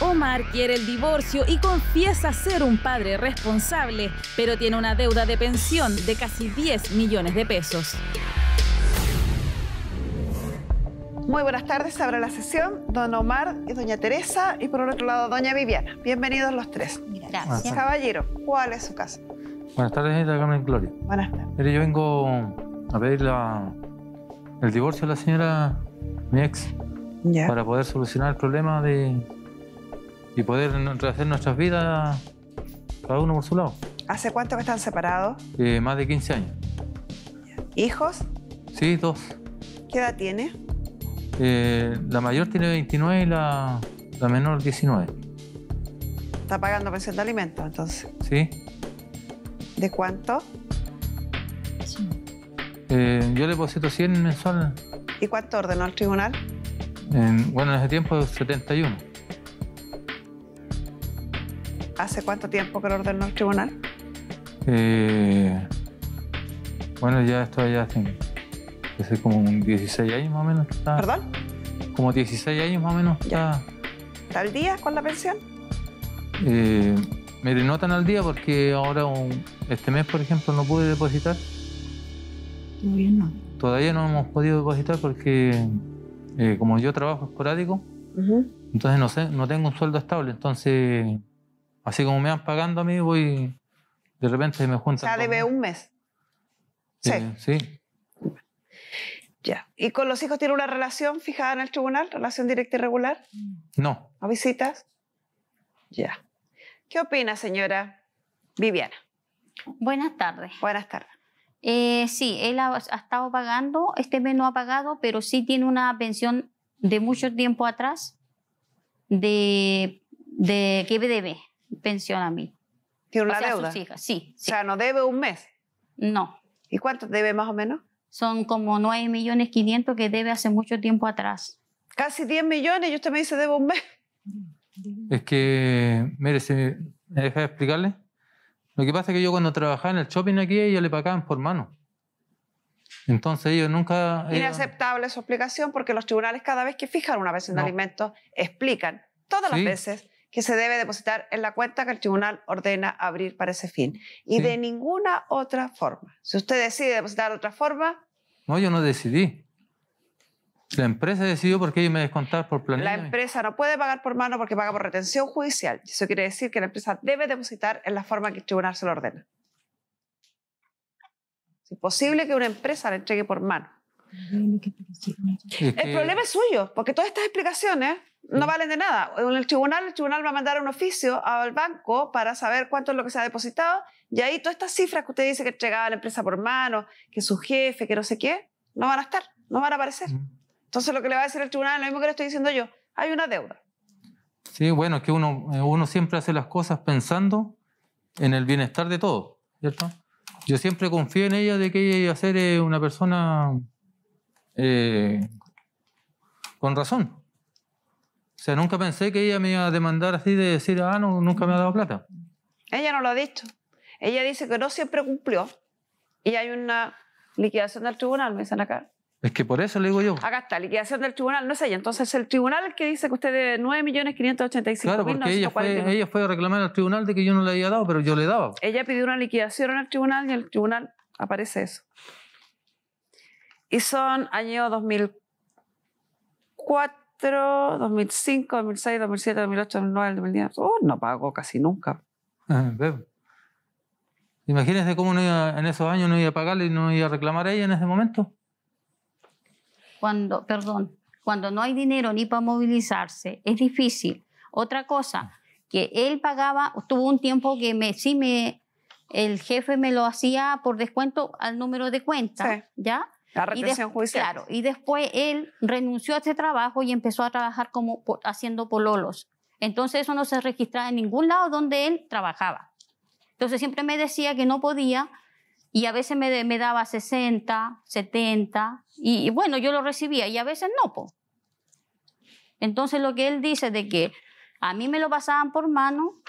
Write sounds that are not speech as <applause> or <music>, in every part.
Omar quiere el divorcio y confiesa ser un padre responsable, pero tiene una deuda de pensión de casi 10 millones de pesos. Muy buenas tardes, abre la sesión. Don Omar y Doña Teresa y por otro lado Doña Viviana. Bienvenidos los tres. Gracias. Caballero, ¿cuál es su caso? Buenas tardes, Carmen Gloria. Buenas tardes. Mire, yo vengo a pedir el divorcio de la señora, mi ex, para poder solucionar el problema de, y poder rehacer nuestras vidas cada uno por su lado. ¿Hace cuánto que están separados? Eh, más de 15 años. ¿Hijos? Sí, dos. ¿Qué edad tiene? Eh, la mayor tiene 29 y la, menor 19. ¿Está pagando pensión de alimentos entonces? Sí. ¿De cuánto? Eh, yo le deposito 100 mensual. ¿Y cuánto ordenó el tribunal? bueno, en ese tiempo 71. ¿Hace cuánto tiempo que lo ordenó el tribunal? Eh, bueno, ya estoy ya hace, como 16 años más o menos. ¿Perdón? Como 16 años más o menos. Está, ¿Está al día con la pensión? Eh, me denotan al día porque ahora, este mes, por ejemplo, no pude depositar. Todavía no. Todavía no hemos podido depositar porque, eh, como yo trabajo esporádico, entonces no, sé, no tengo un sueldo estable. Entonces Así como me van pagando a mí, voy. De repente me juntan. ¿Ya debe un mes. Sí. Sí. Ya. ¿Y con los hijos tiene una relación fijada en el tribunal? ¿Relación directa y regular? No. ¿A visitas? Ya. ¿Qué opina, señora Viviana? Buenas tardes. Buenas tardes. Eh, sí, él ha, estado pagando, este mes no ha pagado, pero sí tiene una pensión de mucho tiempo atrás de, de que debe pensión a mí. ¿Tiene una deuda? sí, sí, O sea, ¿no debe un mes? No. ¿Y cuánto debe más o menos? Son como 9 millones 500 que debe hace mucho tiempo atrás. Casi 10 millones y usted me dice debe un mes. Es que, mire, si me deja explicarle. Lo que pasa es que yo cuando trabajaba en el shopping aquí, ellos le pagaban por mano. Entonces ellos nunca... Inaceptable su explicación porque los tribunales cada vez que fijan una pensión de alimentos explican todas las veces que se debe depositar en la cuenta que el tribunal ordena abrir para ese fin. Y de ninguna otra forma. Si usted decide depositar de otra forma... No, yo no decidí. La empresa decidió porque qué me descontar por planilla. La empresa no puede pagar por mano porque paga por retención judicial. Eso quiere decir que la empresa debe depositar en la forma que el tribunal se lo ordena. Es posible que una empresa la entregue por mano. El problema es suyo, porque todas estas explicaciones no valen de nada. En el tribunal, el tribunal va a mandar un oficio al banco para saber cuánto es lo que se ha depositado y ahí todas estas cifras que usted dice que entregaba la empresa por mano, que su jefe, que no sé qué, no van a estar, no van a aparecer. Entonces lo que le va a decir el tribunal lo mismo que le estoy diciendo yo, hay una deuda. Sí, bueno, que uno, eh, uno siempre hace las cosas pensando en el bienestar de todos, ¿cierto? Yo siempre confío en ella de que ella iba a ser eh, una persona eh, con razón. O sea, nunca pensé que ella me iba a demandar así de decir, ah, nunca me ha dado plata. Ella no lo ha dicho. Ella dice que no siempre cumplió y hay una liquidación del tribunal, me dicen acá. Es que por eso le digo yo. Acá está, liquidación del tribunal, no es ella. Entonces el tribunal el que dice que usted debe 9.585.000. Claro, porque ella, fue, ella fue, a reclamar al tribunal de que yo no le había dado, pero yo le daba. Ella pidió una liquidación en el tribunal y el tribunal aparece eso. Y son año 2004 2005, 2006, 2007, 2008, 2009, 2010. Oh, no pagó casi nunca. Ah, Imagínese cómo en esos años no iba a pagarle y no iba a reclamar a ella en ese momento. Cuando, perdón, cuando no hay dinero ni para movilizarse, es difícil. Otra cosa, que él pagaba, tuvo un tiempo que me, sí me, el jefe me lo hacía por descuento al número de cuenta, ¿ya? La retención judicial. Claro, y después él renunció a ese trabajo y empezó a trabajar como haciendo pololos. Entonces eso no se registraba en ningún lado donde él trabajaba. Entonces siempre me decía que no podía y a veces me, daba 60, 70 y, bueno, yo lo recibía y a veces no. Entonces lo que él dice de que a mí me lo pasaban por mano,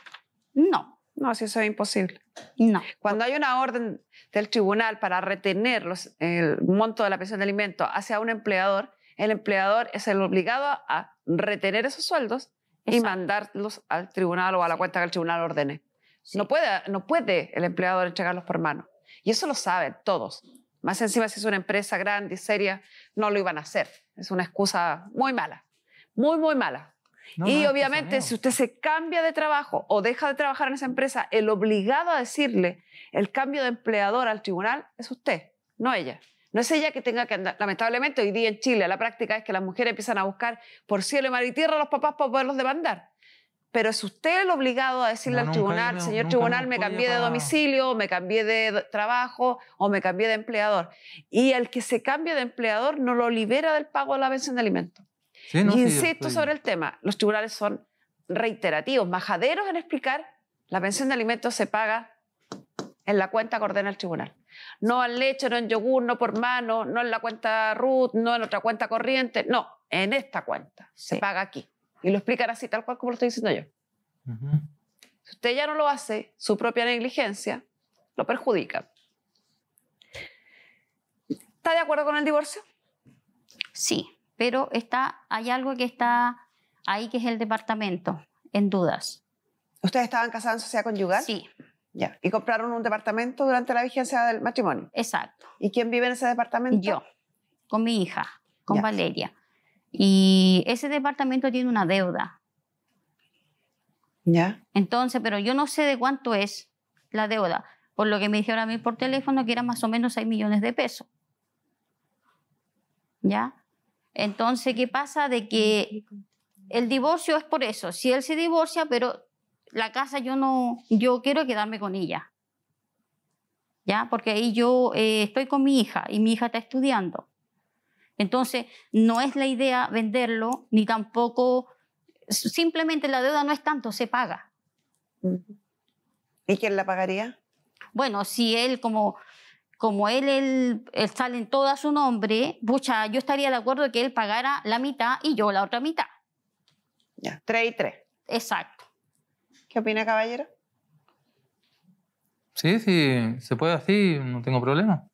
no. No, si eso es imposible. No. Cuando hay una orden del tribunal para retener los, el monto de la pensión de alimento hacia un empleador, el empleador es el obligado a retener esos sueldos y mandarlos al tribunal o a la cuenta que el tribunal ordene. No, puede, no puede el empleador entregarlos por mano. Y eso lo saben todos. Más encima, si es una empresa grande y seria, no lo iban a hacer. Es una excusa muy mala. Muy, muy mala y obviamente, si usted se cambia de trabajo o deja de trabajar en esa empresa, el obligado a decirle el cambio de empleador al tribunal es usted, no ella. No es ella que tenga que andar. Lamentablemente, hoy día en Chile la práctica es que las mujeres empiezan a buscar por cielo, mar y tierra a los papás para poderlos demandar. Pero es usted el obligado a decirle al tribunal, señor tribunal, me cambié de domicilio, me cambié de trabajo o me cambié de empleador. Y el que se cambie de empleador no lo libera del pago de la pensión de alimentos insisto sobre el tema, los tribunales son reiterativos, majaderos en explicar la pensión de alimentos se paga en la cuenta que ordena el tribunal. No al leche, no en yogur, no por mano, no en la cuenta RUT, no en otra cuenta corriente, no, en esta cuenta. Se paga aquí. Y lo explican así, tal cual como lo estoy diciendo yo. Si usted ya no lo hace, su propia negligencia lo perjudica. ¿Está de acuerdo con el divorcio? Sí pero está, hay algo que está ahí, que es el departamento, en dudas. ¿Ustedes estaban casados en sociedad conyugal? Sí. Ya. ¿Y compraron un departamento durante la vigencia del matrimonio? Exacto. ¿Y quién vive en ese departamento? Yo, con mi hija, con Valeria. Y ese departamento tiene una deuda. Ya. Entonces, pero yo no sé de cuánto es la deuda. Por lo que me dijeron a mí por teléfono que era más o menos 6 millones de pesos. ¿Ya? Entonces, ¿qué pasa? De que el divorcio es por eso. Si él se divorcia, pero la casa yo no, yo quiero quedarme con ella. ¿Ya? Porque ahí yo eh, estoy con mi hija y mi hija está estudiando. Entonces, no es la idea venderlo, ni tampoco, simplemente la deuda no es tanto, se paga. ¿Y quién la pagaría? Bueno, si él como como él, sale en todo su nombre, pucha, yo estaría de acuerdo que él pagara la mitad y yo la otra mitad. Ya, tres y tres. Exacto. ¿Qué opina, caballero? Sí, sí, se puede así, no tengo problema.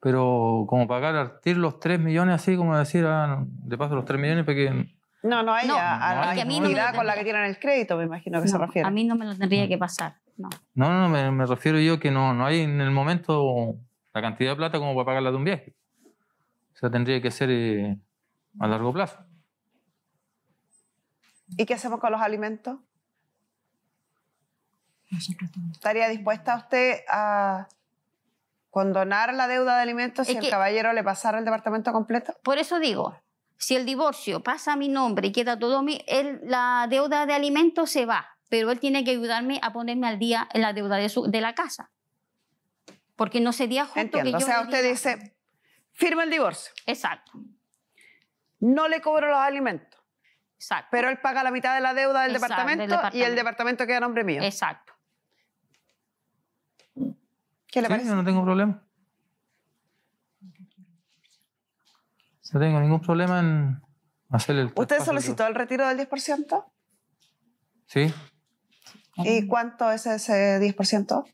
Pero como pagar partir los tres millones así, como decir, ah, de paso los tres millones, porque... No, no, ella, con la que tienen el crédito, me imagino que se refiere. A mí no me lo tendría que pasar, no. No, no, me, me refiero yo que no, no hay en el momento la cantidad de plata como para pagarla de un viaje. O tendría que ser eh, a largo plazo. ¿Y qué hacemos con los alimentos? ¿Estaría dispuesta usted a condonar la deuda de alimentos si el caballero le pasara el departamento completo? Por eso digo, si el divorcio pasa a mi nombre y queda todo mi, la deuda de alimentos se va, pero él tiene que ayudarme a ponerme al día en la deuda de, de la casa. Porque no sería justo Entiendo. que yo... O sea, usted dice, firma el divorcio. Exacto. No le cobro los alimentos. Exacto. Pero él paga la mitad de la deuda del, departamento, y el departamento queda a nombre mío. Exacto. ¿Qué le Yo no tengo problema. No tengo ningún problema en hacer el... ¿Usted solicitó el retiro del 10%? Sí. ¿Y cuánto es ese 10%?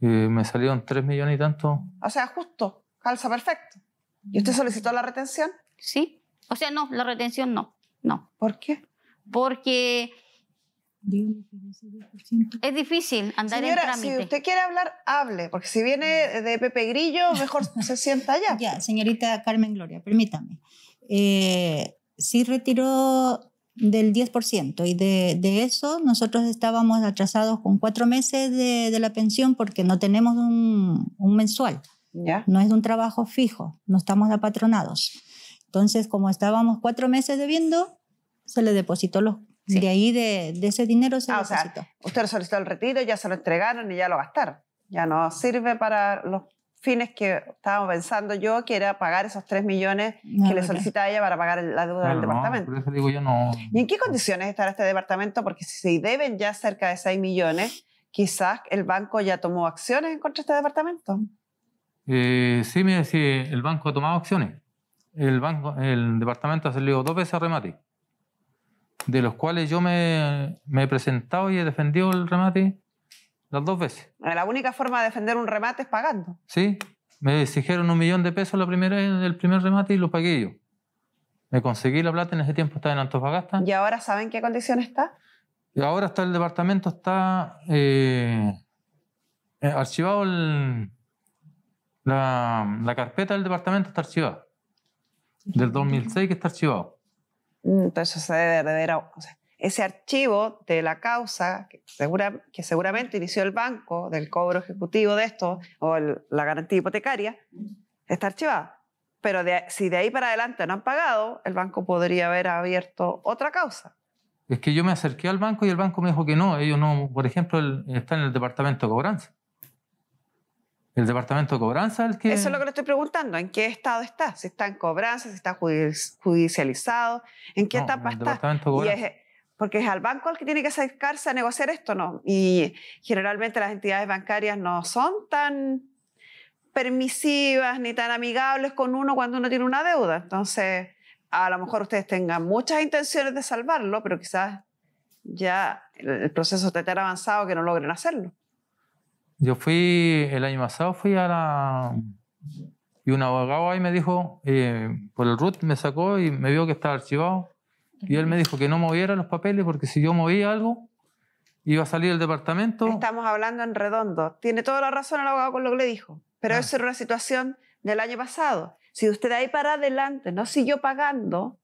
me salieron 3 millones y tanto. O sea, justo, calza perfecto. ¿Y usted solicitó la retención? Sí. O sea, no, la retención no. No. ¿Por qué? Porque es difícil andar en trámite. Si usted quiere hablar, hable, porque si viene de Pepe Grillo, mejor <laughs> se sienta allá. Ya, señorita Carmen Gloria, permítame. Eh, sí retiró del 10%. Y de, de, eso nosotros estábamos atrasados con cuatro meses de, de la pensión porque no tenemos un, un mensual. ¿Ya? No es un trabajo fijo, no estamos apatronados. Entonces, como estábamos cuatro meses debiendo, se le depositó los... De ahí, de, de, ese dinero se ah, depositó. O usted solicitó el retiro, ya se lo entregaron y ya lo gastaron. Ya no sirve para los fines que estábamos pensando yo, que era pagar esos 3 millones que le solicita ella para pagar la deuda del departamento. ¿Y en qué condiciones estará este departamento? Porque si deben ya cerca de 6 millones, quizás el banco ya tomó acciones en contra de este departamento. Eh, sí, me el banco ha tomado acciones. El, banco, el departamento ha salido dos veces a remate, de los cuales yo me, me he presentado y he defendido el remate las dos veces. La única forma de defender un remate es pagando. Sí, me exigieron un millón de pesos la primera, el primer remate y lo pagué yo. Me conseguí la plata en ese tiempo, estaba en Antofagasta. ¿Y ahora saben qué condición está? Y ahora está el departamento, está eh, eh, archivado la, carpeta del departamento, está archivada. Del 2006 que está archivado. Mm, Entonces se debe de a ese archivo de la causa que, seguramente inició el banco del cobro ejecutivo de esto o la garantía hipotecaria está archivado. Pero si de ahí para adelante no han pagado, el banco podría haber abierto otra causa. Es que yo me acerqué al banco y el banco me dijo que no, ellos no, por ejemplo, está en el departamento de cobranza. ¿El departamento de cobranza el que...? Eso es lo que le estoy preguntando, ¿en qué estado está? Si está en cobranza, si está judicializado, ¿en qué etapa en el está? Departamento de cobranza porque es al banco el que tiene que acercarse a negociar esto, ¿no? Y generalmente las entidades bancarias no son tan permisivas ni tan amigables con uno cuando uno tiene una deuda. Entonces, a lo mejor ustedes tengan muchas intenciones de salvarlo, pero quizás ya el proceso esté tan avanzado que no logren hacerlo. Yo fui, el año pasado fui a la... Y un abogado ahí me dijo, eh, por el RUT me sacó y me vio que estaba archivado y él me dijo que no moviera los papeles porque si yo movía algo, iba a salir el departamento. Estamos hablando en redondo. Tiene toda la razón el abogado con lo que le dijo. Pero ah. eso era una situación del año pasado. Si usted ahí para adelante no siguió pagando,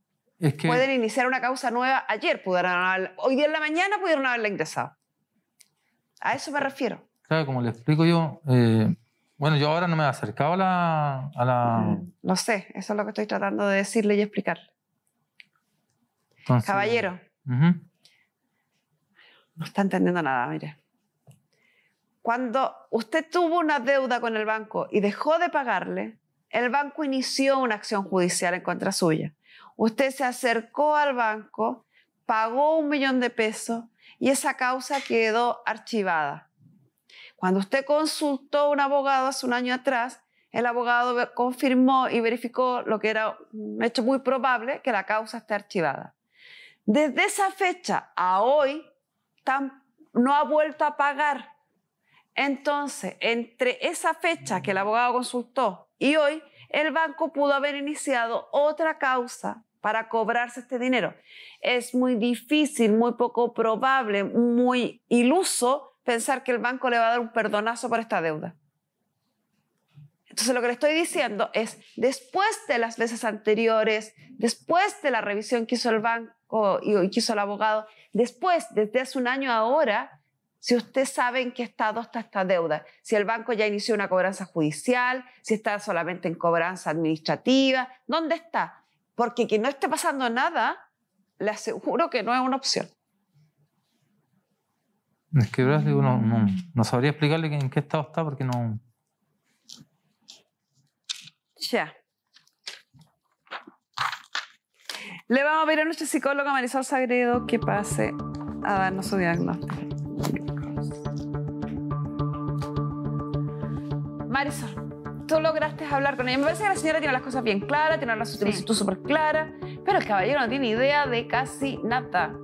pueden iniciar una causa nueva. Ayer pudieron hoy día en la mañana pudieron haberla ingresado. A eso me refiero. Claro, como le explico yo, eh, bueno, yo ahora no me he acercado a la... A la... Mm, no sé, eso es lo que estoy tratando de decirle y explicarle. Caballero, no está entendiendo nada, mire. Cuando usted tuvo una deuda con el banco y dejó de pagarle, el banco inició una acción judicial en contra suya. Usted se acercó al banco, pagó un millón de pesos y esa causa quedó archivada. Cuando usted consultó a un abogado hace un año atrás, el abogado confirmó y verificó lo que era un hecho muy probable, que la causa esté archivada. Desde esa fecha a hoy no ha vuelto a pagar. Entonces, entre esa fecha que el abogado consultó y hoy, el banco pudo haber iniciado otra causa para cobrarse este dinero. Es muy difícil, muy poco probable, muy iluso pensar que el banco le va a dar un perdonazo por esta deuda. Entonces lo que le estoy diciendo es, después de las veces anteriores, después de la revisión que hizo el banco y que hizo el abogado, después, desde hace un año ahora, si usted sabe en qué estado está esta deuda, si el banco ya inició una cobranza judicial, si está solamente en cobranza administrativa, ¿dónde está? Porque que no esté pasando nada, le aseguro que no es una opción. Es que, no sabría explicarle en qué estado está porque no, ya. Le vamos a pedir a nuestra psicóloga Marisol Sagredo que pase a darnos su diagnóstico. Marisol, tú lograste hablar con ella. Me parece que la señora tiene las cosas bien claras, tiene la solicitud súper clara, pero el caballero no tiene idea de casi nada.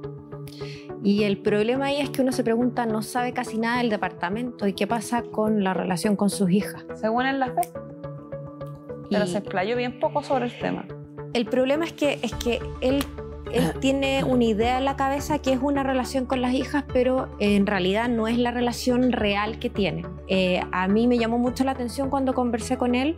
Y el problema ahí es que uno se pregunta, no sabe casi nada del departamento y qué pasa con la relación con sus hijas. ¿Según él la fe? pero se explayó bien poco sobre el tema. El problema es que, es que él, ah. tiene una idea en la cabeza que es una relación con las hijas, pero en realidad no es la relación real que tiene. Eh, a mí me llamó mucho la atención cuando conversé con él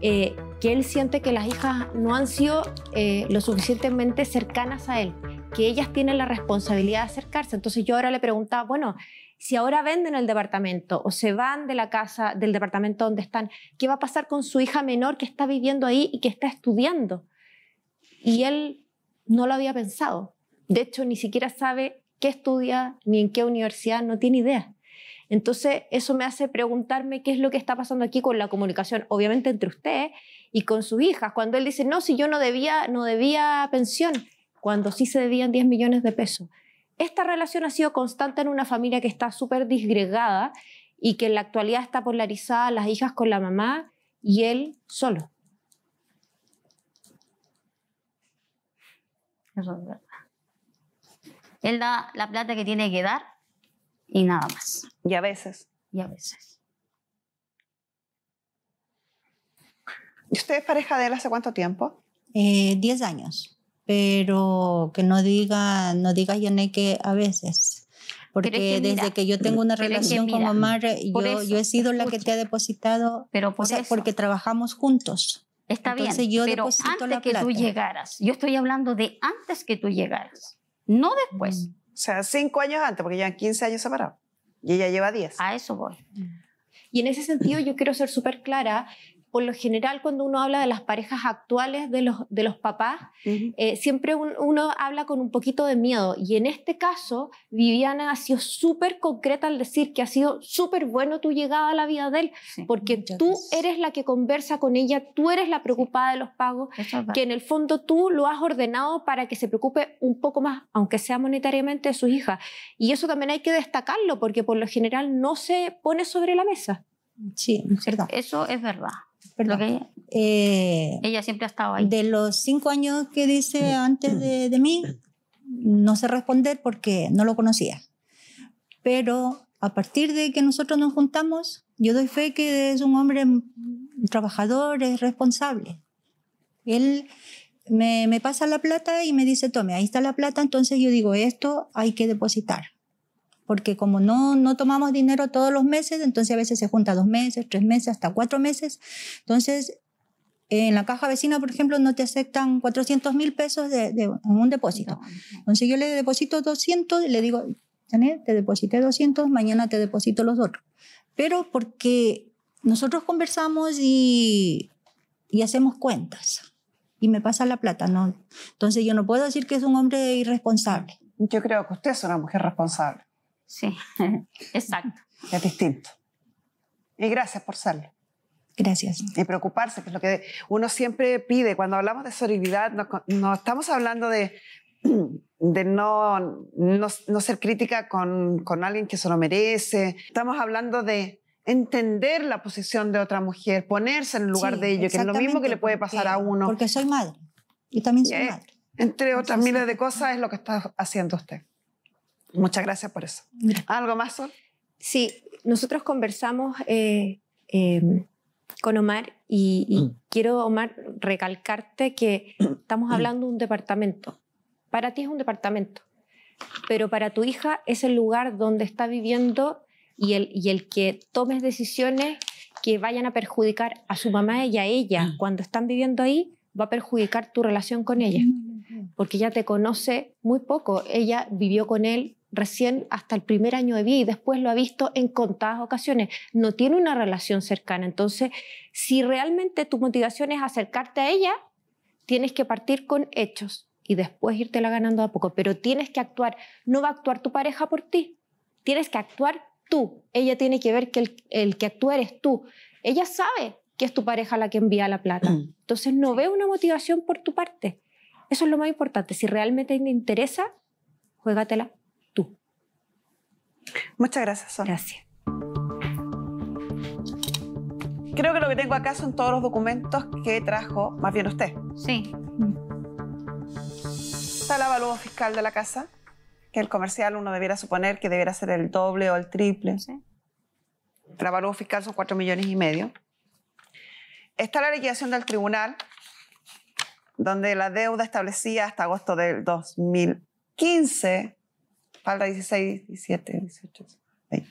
eh, que él siente que las hijas no han sido eh, lo suficientemente cercanas a él, que ellas tienen la responsabilidad de acercarse. Entonces yo ahora le preguntaba, bueno, si ahora venden el departamento o se van de la casa, del departamento donde están, ¿qué va a pasar con su hija menor que está viviendo ahí y que está estudiando? Y él no lo había pensado. De hecho, ni siquiera sabe qué estudia ni en qué universidad, no tiene idea. Entonces, eso me hace preguntarme qué es lo que está pasando aquí con la comunicación, obviamente entre usted y con sus hijas. Cuando él dice, no, si yo no debía, no debía pensión, cuando sí se debían 10 millones de pesos esta relación ha sido constante en una familia que está súper disgregada y que en la actualidad está polarizada las hijas con la mamá y él solo. Él da la plata que tiene que dar y nada más. Y a veces. Y a veces. ¿Y usted es pareja de él hace cuánto tiempo? Eh, diez años pero que no diga, no diga que a veces. Porque desde que yo tengo una relación con Omar, eh, yo, yo, he sido la que te ha depositado, pero por o porque trabajamos juntos. Está bien, yo pero antes que tú llegaras, yo estoy hablando de antes que tú llegaras, no después. Mm. O sea, cinco años antes, porque llevan 15 años separados y ella lleva 10. A eso voy. Mm. Y en ese sentido yo quiero ser súper clara por lo general cuando uno habla de las parejas actuales de los, de los papás, eh, siempre uno habla con un poquito de miedo. Y en este caso, Viviana ha sido súper concreta al decir que ha sido súper bueno tu llegada a la vida de él, porque tú eres la que conversa con ella, tú eres la preocupada de los pagos, que en el fondo tú lo has ordenado para que se preocupe un poco más, aunque sea monetariamente, de sus hijas. Y eso también hay que destacarlo, porque por lo general no se pone sobre la mesa. Sí, es Eso es verdad pero Ella, eh, ella siempre ha estado ahí. De los cinco años que dice antes de, mí, no sé responder porque no lo conocía. Pero a partir de que nosotros nos juntamos, yo doy fe que es un hombre trabajador, es responsable. Él me, me, pasa la plata y me dice, tome, ahí está la plata, entonces yo digo, esto hay que depositar porque como no, no tomamos dinero todos los meses, entonces a veces se junta dos meses, tres meses, hasta cuatro meses. Entonces, en la caja vecina, por ejemplo, no te aceptan 400 mil pesos de, en un depósito. Entonces yo le deposito 200 y le digo, Janet, te deposité 200, mañana te deposito los otros. Pero porque nosotros conversamos y, y hacemos cuentas y me pasa la plata, ¿no? Entonces yo no puedo decir que es un hombre irresponsable. Yo creo que usted es una mujer responsable. Sí, <laughs> exacto. Es distinto. Y gracias por serlo. Gracias. Y preocuparse, que es lo que uno siempre pide. Cuando hablamos de solidaridad, no, estamos hablando de, <clears throat> no, no, ser crítica con, alguien que se lo merece. Estamos hablando de entender la posición de otra mujer, ponerse en el lugar de ello que es lo mismo que le puede pasar a uno. Porque soy madre. Yo también soy eh, madre. Entre otras miles de cosas es lo que está haciendo usted. Muchas gracias por eso. ¿Algo más, Sol? Sí, nosotros conversamos eh, em, con Omar y, mm. quiero, Omar, recalcarte que mm. estamos mm. hablando de un departamento. Para ti es un departamento, pero para tu hija es el lugar donde está viviendo y el, y el que tomes decisiones que vayan a perjudicar a su mamá y a ella cuando están viviendo ahí va a perjudicar tu relación con ella, porque ella te conoce muy poco. Ella vivió con él recién hasta el primer año de vida y después lo ha visto en contadas ocasiones. No tiene una relación cercana. Entonces, si realmente tu motivación es acercarte a ella, tienes que partir con hechos y después la ganando a poco. Pero tienes que actuar. No va a actuar tu pareja por ti. Tienes que actuar tú. Ella tiene que ver que el, que actúa eres tú. Ella sabe que es tu pareja la que envía la plata. Mm. Entonces, no ve una motivación por tu parte. Eso es lo más importante. Si realmente te interesa, juégatela Muchas gracias, Gracias. Creo que lo que tengo acá son todos los documentos que trajo más bien usted. Sí. Está el avalúo fiscal de la casa, que el comercial uno debiera suponer que debiera ser el doble o el triple. Sí. El avalúo fiscal son cuatro millones y medio. Está la liquidación del tribunal, donde la deuda establecida hasta agosto del 2015 Palda 16, 17, 18, 20.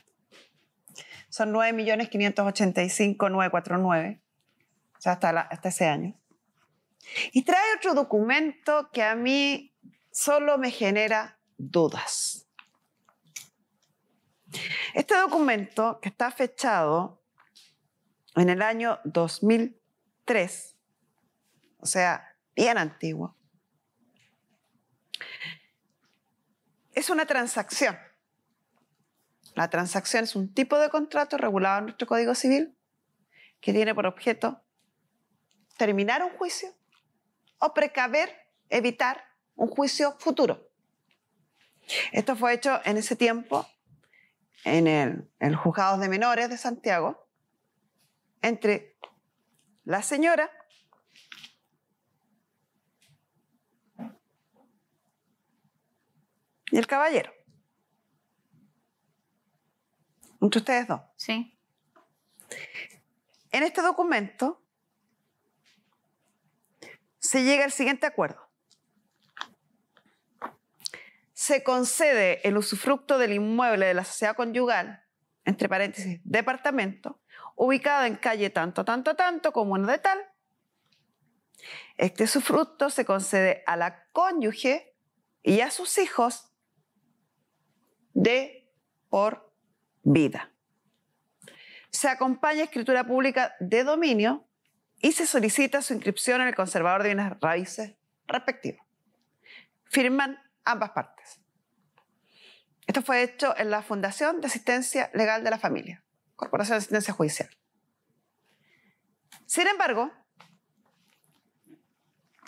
Son 9.585.949. O sea, hasta, hasta ese año. Y trae otro documento que a mí solo me genera dudas. Este documento, que está fechado en el año 2003, o sea, bien antiguo, es una transacción. La transacción es un tipo de contrato regulado en nuestro Código Civil que tiene por objeto terminar un juicio o precaver, evitar un juicio futuro. Esto fue hecho en ese tiempo en el, el juzgado de menores de Santiago entre la señora y el caballero. Entre ustedes dos. Sí. En este documento se llega al siguiente acuerdo. Se concede el usufructo del inmueble de la sociedad conyugal, entre paréntesis, departamento, ubicado en calle tanto, tanto, tanto, como uno de tal. Este usufructo se concede a la cónyuge y a sus hijos de por vida. Se acompaña escritura pública de dominio y se solicita su inscripción en el conservador de bienes raíces respectivo. Firman ambas partes. Esto fue hecho en la Fundación de Asistencia Legal de la Familia, Corporación de Asistencia Judicial. Sin embargo,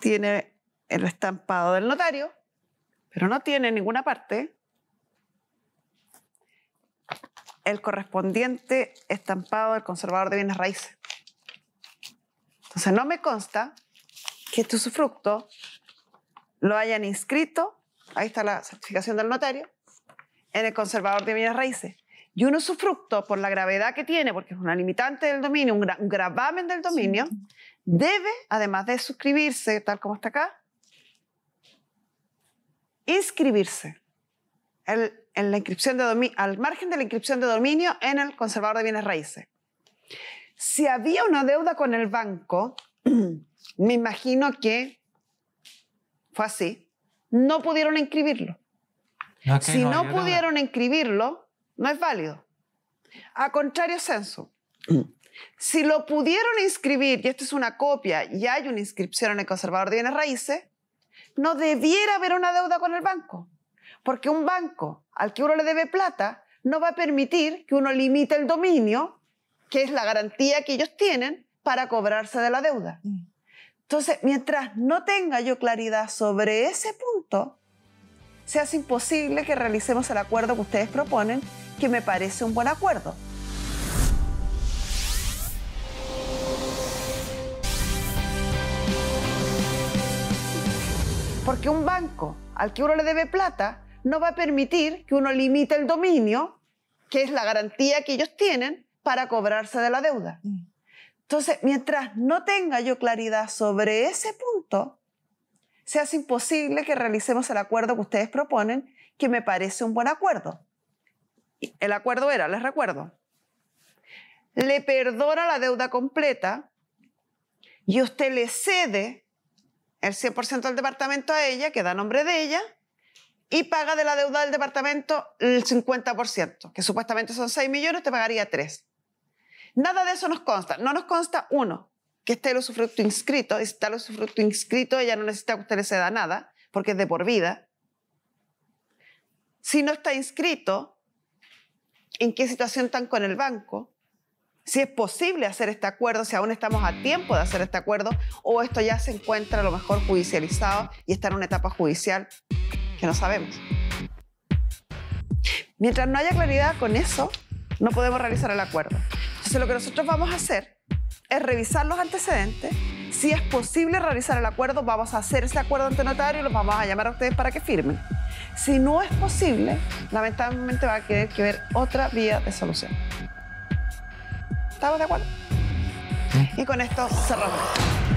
tiene el estampado del notario, pero no tiene ninguna parte el correspondiente estampado del conservador de bienes raíces. Entonces, no me consta que este usufructo lo hayan inscrito, ahí está la certificación del notario, en el conservador de bienes raíces. Y un usufructo, por la gravedad que tiene, porque es una limitante del dominio, un, gravamen del dominio, debe, además de suscribirse, tal como está acá, inscribirse. El en la inscripción de al margen de la inscripción de dominio en el conservador de bienes raíces. Si había una deuda con el banco, <clears throat> me imagino que fue así, no pudieron inscribirlo. si no, pudieron inscribirlo, no es válido. A contrario censo, <clears throat> si lo pudieron inscribir, y esto es una copia, y hay una inscripción en el conservador de bienes raíces, no debiera haber una deuda con el banco, porque un banco al que uno le debe plata no va a permitir que uno limite el dominio, que es la garantía que ellos tienen para cobrarse de la deuda. Entonces, mientras no tenga yo claridad sobre ese punto, se hace imposible que realicemos el acuerdo que ustedes proponen, que me parece un buen acuerdo. Porque un banco al que uno le debe plata no va a permitir que uno limite el dominio, que es la garantía que ellos tienen para cobrarse de la deuda. Entonces, mientras no tenga yo claridad sobre ese punto, se hace imposible que realicemos el acuerdo que ustedes proponen, que me parece un buen acuerdo. El acuerdo era, les recuerdo, le perdona la deuda completa y usted le cede el 100% del departamento a ella, que da nombre de ella, y paga de la deuda del departamento el 50%, que supuestamente son 6 millones, te pagaría 3. Nada de eso nos consta. No nos consta, uno, que esté el usufructo inscrito. Y si está el usufructo inscrito, ella no necesita que usted le ceda nada, porque es de por vida. Si no está inscrito, ¿en qué situación están con el banco? Si es posible hacer este acuerdo, si aún estamos a tiempo de hacer este acuerdo, o esto ya se encuentra a lo mejor judicializado y está en una etapa judicial que no sabemos. Mientras no haya claridad con eso, no podemos realizar el acuerdo. Entonces lo que nosotros vamos a hacer es revisar los antecedentes. Si es posible realizar el acuerdo, vamos a hacer ese acuerdo ante notario y los vamos a llamar a ustedes para que firmen. Si no es posible, lamentablemente va a tener que ver otra vía de solución. ¿Estamos de acuerdo? Y con esto cerramos.